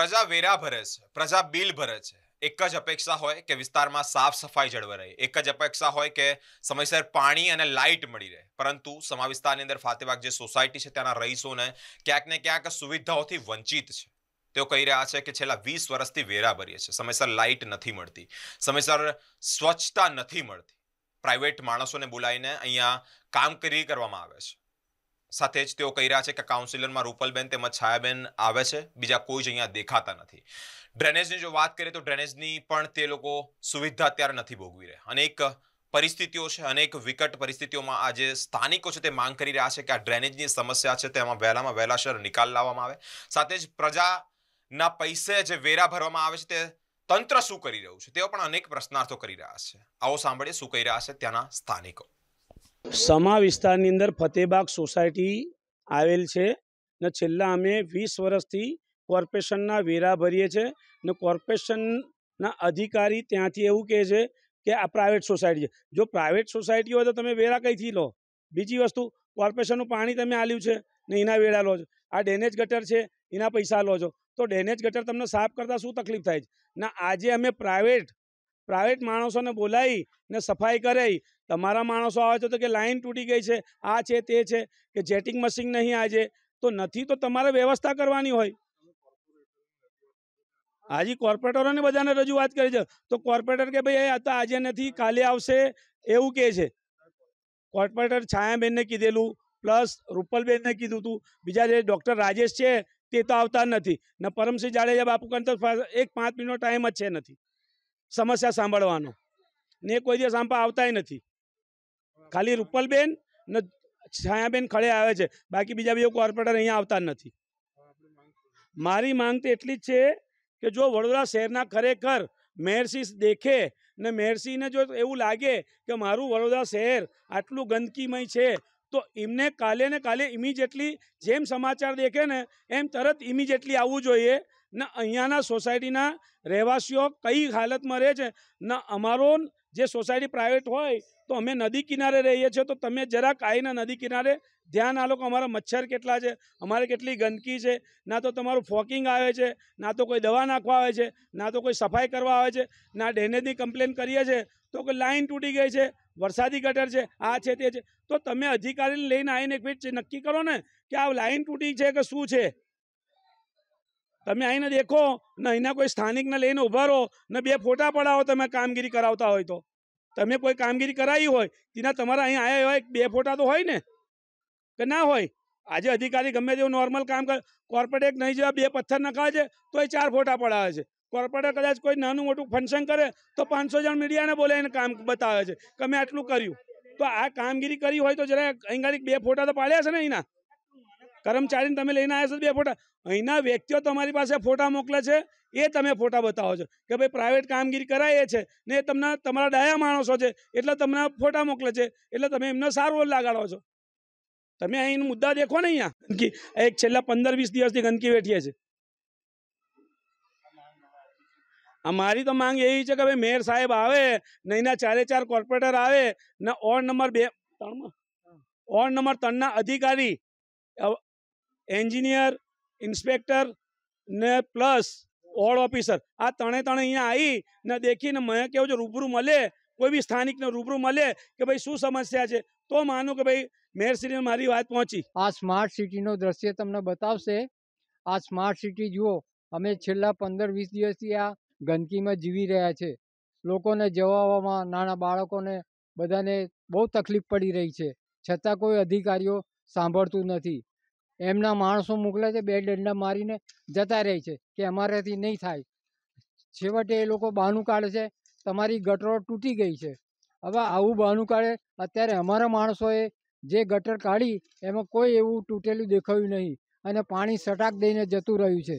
પ્રજા વેરા ભરે છે પ્રજા બિલ ભરે છે એક જ અપેક્ષા હોય કે વિસ્તારમાં સાફ સફાઈ જળવાઈ રહે એક જ અપેક્ષા હોય કે સમયસર પાણી અને લાઇટ મળી રહે પરંતુ સમા વિસ્તારની અંદર ફાતેબાગ જે સોસાયટી છે ત્યાંના રહીશોને ક્યાંક ને ક્યાંક સુવિધાઓથી વંચિત છે તેઓ કહી રહ્યા છે કે છેલ્લા વીસ વર્ષથી વેરા ભરીએ છે સમયસર લાઇટ નથી મળતી સમયસર સ્વચ્છતા નથી મળતી પ્રાઇવેટ માણસોને બોલાવીને અહીંયા કામગીરી કરવામાં આવે છે સાથે જ તેઓ કહી રહ્યા છે કે કાઉન્સિલરમાં રૂપલબેન તેમજ છાયાબેન આવે છે બીજા કોઈ જ અહીંયા દેખાતા નથી ડ્રેનેજની જો વાત કરીએ તો ડ્રેનેજની પણ તે લોકો સુવિધા અત્યારે નથી ભોગવી રહ્યા અનેક પરિસ્થિતિઓ છે અનેક વિકટ પરિસ્થિતિઓમાં આજે સ્થાનિકો છે તે માંગ કરી રહ્યા છે કે આ ડ્રેનેજની સમસ્યા છે તેમાં વહેલામાં વહેલાસર નિકાલ લાવવામાં આવે સાથે જ પ્રજાના પૈસે જે વેરા ભરવામાં આવે છે તે તંત્ર શું કરી રહ્યું છે તેઓ પણ અનેક પ્રશ્નાર્થો કરી રહ્યા છે આવો સાંભળીએ શું કહી રહ્યા છે ત્યાંના સ્થાનિકો સમા વિસ્તારની અંદર ફતેબાગ સોસાયટી આવેલ છે ને છેલ્લા અમે વીસ વર્ષથી કોર્પોરેશનના વેરા ભરીએ છીએ ને કોર્પોરેશનના અધિકારી ત્યાંથી એવું કહે છે કે આ પ્રાઇવેટ સોસાયટી છે જો પ્રાઇવેટ સોસાયટી હોય તો તમે વેરા કંઈથી લો બીજી વસ્તુ કોર્પોરેશનનું પાણી તમે આલ્યું છે ને એના વેરા લો છો આ ડેનેજ ગટર છે એના પૈસા લો છો તો ડેનેજ ગટર તમને સાફ કરતાં શું તકલીફ થાય છે ના આજે અમે પ્રાઇવેટ પ્રાઇવેટ માણસોને બોલાવી ને સફાઈ કરાવી તમારા માણસો આવે છે તો કે લાઇન તૂટી ગઈ છે આ છે તે છે કે જેટિંગ મશીન નહીં આજે તો નથી તો તમારે વ્યવસ્થા કરવાની હોય હાજી કોર્પોરેટરોને બધાને રજૂઆત કરી છે તો કોર્પોરેટર કે ભાઈ હતા આજે નથી કાલે આવશે એવું કહે છે કોર્પોરેટર છાયાબેનને કીધેલું પ્લસ રૂપલબેનને કીધું હતું બીજા જે ડૉક્ટર રાજેશ છે તે તો આવતા નથી ને પરમસિંહ જાડેજા બાપુ કરતા એક પાંચ મિનિટનો ટાઈમ જ છે નથી સમસ્યા સાંભળવાનો ને કોઈ દિવસ આંપા આવતાય નથી ખાલી રૂપલબેન ને છાયાબેન ખડે આવે છે બાકી બીજા બીજા કોર્પોરેટર અહીંયા આવતા નથી મારી માંગ તો એટલી જ છે કે જો વડોદરા શહેરના ખરેખર મેયરસી દેખે ને મેયરસીને જો એવું લાગે કે મારું વડોદરા શહેર આટલું ગંદકીમય છે તો એમને કાલે ને કાલે ઇમિજિએટલી જેમ સમાચાર દેખે ને એમ તરત ઇમિજિએટલી આવવું જોઈએ ને અહીંયાના સોસાયટીના રહેવાસીઓ કઈ હાલતમાં રહે છે ને અમારો જે સોસાયટી પ્રાઇવેટ હોય તો અમે નદી કિનારે રહીએ છીએ તો તમે જરાક આવીને નદી કિનારે ધ્યાન આલો લોકો અમારા મચ્છર કેટલા છે અમારે કેટલી ગંદકી છે ના તો તમારું ફોકિંગ આવે છે ના તો કોઈ દવા નાખવા આવે છે ના તો કોઈ સફાઈ કરવા આવે છે ના ડ્રેનેજની કમ્પ્લેન કરીએ છીએ તો કોઈ લાઇન તૂટી ગઈ છે વરસાદી ગટર છે આ છે તે છે તો તમે અધિકારીને લઈને આવીને એક મિનિટ નક્કી કરો ને કે આ લાઇન તૂટી છે કે શું છે તમે આવીને દેખો ને અહીંના કોઈ સ્થાનિકને લઈને ઊભા રહો ને બે ફોટા પડાવો તમે કામગીરી કરાવતા હોય તો તમે કોઈ કામગીરી કરાવી હોય તેના તમારા અહીંયા આવ્યા હોય બે ફોટા તો હોય ને કે ના હોય આજે અધિકારી ગમે તેવું નોર્મલ કામ કરે કોર્પોરેટ નહીં જેવા બે પથ્થર નખાવે છે તો એ ચાર ફોટા પડાવે છે કોર્પોરેટર કદાચ કોઈ નાનું મોટું ફંક્શન કરે તો પાંચસો જણ મીડિયાને એને કામ બતાવે છે કે મેં આટલું કર્યું તો આ કામગીરી કરી હોય તો જરા અહીં બે ફોટા તો પાડ્યા છે ને અહીંના કર્મચારીને તમે લઈને આવ્યા છો બે ફોટા અહીંના વ્યક્તિઓ તમારી પાસે ફોટા મોકલે છે એ તમે ફોટા બતાવો છો કે ભાઈ પ્રાઇવેટ કામગીરી કરાવીએ છે ને એ તમને તમારા ડાયા માણસો છે એટલે તમને ફોટા મોકલે છે એટલે તમે એમને સારું લગાડો છો તમે અહીં મુદ્દા દેખો ને અહીંયા ગંદકી એક છેલ્લા પંદર વીસ દિવસથી ગંદકી વેઠીએ છે આ મારી તો માંગ એવી છે કે ભાઈ મેયર સાહેબ આવે નહીંના ચારે ચાર કોર્પોરેટર આવે ને ઓર્ડ નંબર બે ત્રણમાં ઓર્ડ નંબર ત્રણના અધિકારી એન્જિનિયર ઇન્સ્પેક્ટર ને પ્લસ હોડ ઓફિસર આ ત્રણે ત્રણે અહીંયા આવી ને દેખીને મેં કેવું છે રૂબરૂ મળે કોઈ બી સ્થાનિકને રૂબરૂ મળે કે ભાઈ શું સમસ્યા છે તો માનું કે ભાઈ મેયરશ્રીને મારી વાત પહોંચી આ સ્માર્ટ સિટીનો દ્રશ્ય તમને બતાવશે આ સ્માર્ટ સિટી જુઓ અમે છેલ્લા પંદર વીસ દિવસથી આ ગંદકીમાં જીવી રહ્યા છે લોકોને જવામાં નાના બાળકોને બધાને બહુ તકલીફ પડી રહી છે છતાં કોઈ અધિકારીઓ સાંભળતું નથી એમના માણસો મોકલે છે બે દંડા મારીને જતા રહે છે કે અમારાથી નહીં થાય છેવટે એ લોકો બહાનું કાઢે છે તમારી ગટરો તૂટી ગઈ છે હવે આવું બહાનું કાઢે અત્યારે અમારા માણસોએ જે ગટર કાઢી એમાં કોઈ એવું તૂટેલું દેખાયું નહીં અને પાણી સટાક દઈને જતું રહ્યું છે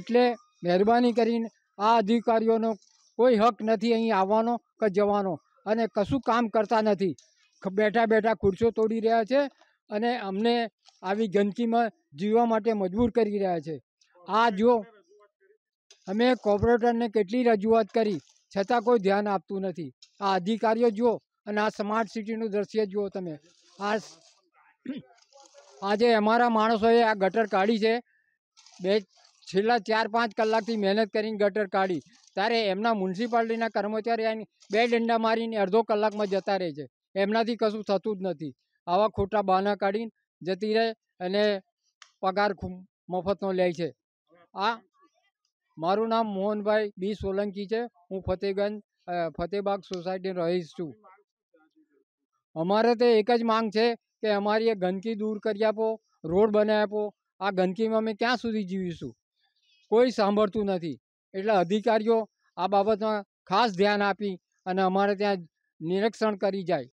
એટલે મહેરબાની કરીને આ અધિકારીઓનો કોઈ હક નથી અહીં આવવાનો કે જવાનો અને કશું કામ કરતા નથી બેઠા બેઠા ખુરશો તોડી રહ્યા છે અને અમને આવી ગંદકીમાં જીવવા માટે મજબૂર કરી રહ્યા છે આ જો અમે કોર્પોરેટરને કેટલી રજૂઆત કરી છતાં કોઈ ધ્યાન આપતું નથી આ અધિકારીઓ જુઓ અને આ સ્માર્ટ સિટીનું દ્રશ્ય જુઓ તમે આ આજે અમારા માણસોએ આ ગટર કાઢી છે બે છેલ્લા ચાર પાંચ કલાકથી મહેનત કરીને ગટર કાઢી ત્યારે એમના મ્યુનિસિપાલિટીના કર્મચારી આવીને બે ડંડા મારીને અડધો કલાકમાં જતા રહે છે એમનાથી કશું થતું જ નથી આવા ખોટા બહાના કાઢીને જતી રહે અને પગાર ખૂબ મફતનો લે છે આ મારું નામ મોહનભાઈ બી સોલંકી છે હું ફતેગંજ ફતેહબાગ સોસાયટી રહીશ છું અમારે તે એક જ માંગ છે કે અમારી એ ગંદકી દૂર કરી આપો રોડ બનાવી આપો આ ગંદકીમાં અમે ક્યાં સુધી જીવીશું કોઈ સાંભળતું નથી એટલે અધિકારીઓ આ બાબતમાં ખાસ ધ્યાન આપી અને અમારે ત્યાં નિરીક્ષણ કરી જાય